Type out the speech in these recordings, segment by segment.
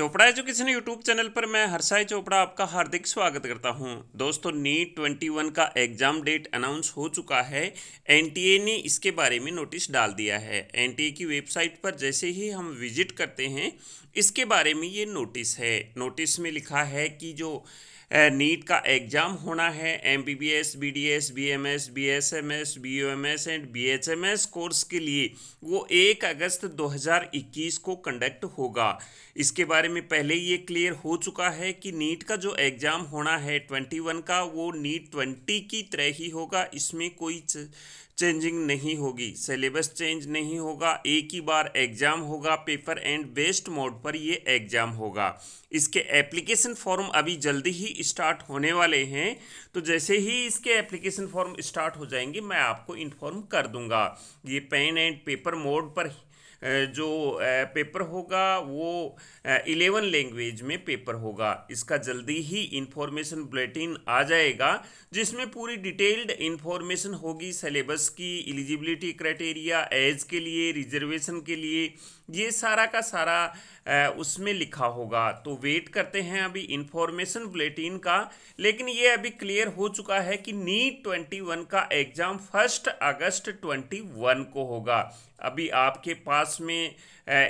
Chopra education YouTube channel पर मैं हर्षाई चोपड़ा आपका हार्दिक स्वागत करता हूं दोस्तों नीट 21 e का एग्जाम डेट अनाउंस हो चुका है एनटीए ने इसके बारे में नोटिस डाल दिया है एनटीए की वेबसाइट पर जैसे ही हम विजिट करते हैं इसके बारे में ये नोटिस है नोटिस में लिखा है कि जो नीट का एग्ज़ाम होना है M B B S B D S B M S B S M S B O M S and B H M S course के लिए वो एक अगस्त 2021 को कंडक्ट होगा इसके बारे में पहले ये क्लियर हो चुका है कि नीट का जो एग्ज़ाम होना है ट्वेंटी वन का वो नीट ट्वेंटी की तरह ही होगा इसमें कोई चेंजिंग नहीं होगी सिलेबस चेंज नहीं होगा एक ही बार एग्ज़ाम होगा पेपर एंड बेस्ट मोड पर ये एग्ज़ाम होगा इसके एप्लीकेशन फॉर्म अभी जल्दी ही स्टार्ट होने वाले हैं तो जैसे ही इसके एप्लीकेशन फॉर्म स्टार्ट हो जाएंगे मैं आपको इन्फॉर्म कर दूंगा ये पेन एंड पेपर मोड पर जो पेपर होगा वो इलेवन लैंग्वेज में पेपर होगा इसका जल्दी ही इंफॉर्मेशन बुलेटिन आ जाएगा जिसमें पूरी डिटेल्ड इंफॉर्मेशन होगी सिलेबस की एलिजिबिलिटी क्राइटेरिया एज के लिए रिजर्वेशन के लिए ये सारा का सारा उसमें लिखा होगा तो वेट करते हैं अभी इंफॉर्मेशन बुलेटिन का लेकिन ये अभी क्लियर हो चुका है कि नीट ट्वेंटी वन का एग्ज़ाम फर्स्ट अगस्त ट्वेंटी वन को होगा अभी आपके पास में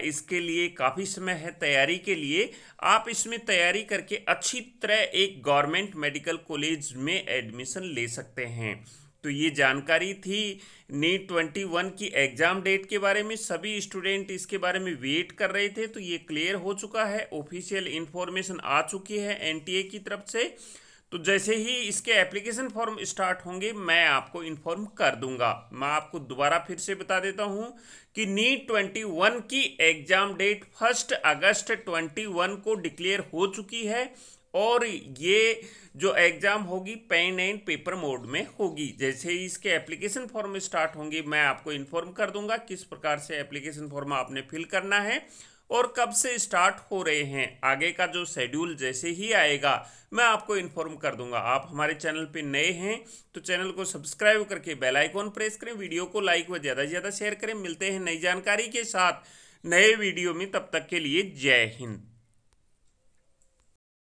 इसके लिए काफ़ी समय है तैयारी के लिए आप इसमें तैयारी करके अच्छी तरह एक गवर्नमेंट मेडिकल कॉलेज में एडमिशन ले सकते हैं तो ये जानकारी थी नीट ट्वेंटी वन की एग्ज़ाम डेट के बारे में सभी स्टूडेंट इसके बारे में वेट कर रहे थे तो ये क्लियर हो चुका है ऑफिशियल इन्फॉर्मेशन आ चुकी है एनटीए की तरफ से तो जैसे ही इसके एप्लीकेशन फॉर्म स्टार्ट होंगे मैं आपको इन्फॉर्म कर दूंगा मैं आपको दोबारा फिर से बता देता हूं कि नीट ट्वेंटी वन की एग्ज़ाम डेट फर्स्ट अगस्त ट्वेंटी वन को डिक्लेयर हो चुकी है और ये जो एग्ज़ाम होगी पेन एंड पेपर मोड में होगी जैसे ही इसके एप्लीकेशन फॉर्म स्टार्ट होंगे मैं आपको इन्फॉर्म कर दूंगा किस प्रकार से एप्लीकेशन फॉर्म आपने फिल करना है और कब से स्टार्ट हो रहे हैं आगे का जो शेड्यूल जैसे ही आएगा मैं आपको इन्फॉर्म कर दूंगा आप हमारे चैनल पे नए हैं तो चैनल को सब्सक्राइब करके बेल आइकॉन प्रेस करें वीडियो को लाइक व ज़्यादा से ज़्यादा शेयर करें मिलते हैं नई जानकारी के साथ नए वीडियो में तब तक के लिए जय हिंद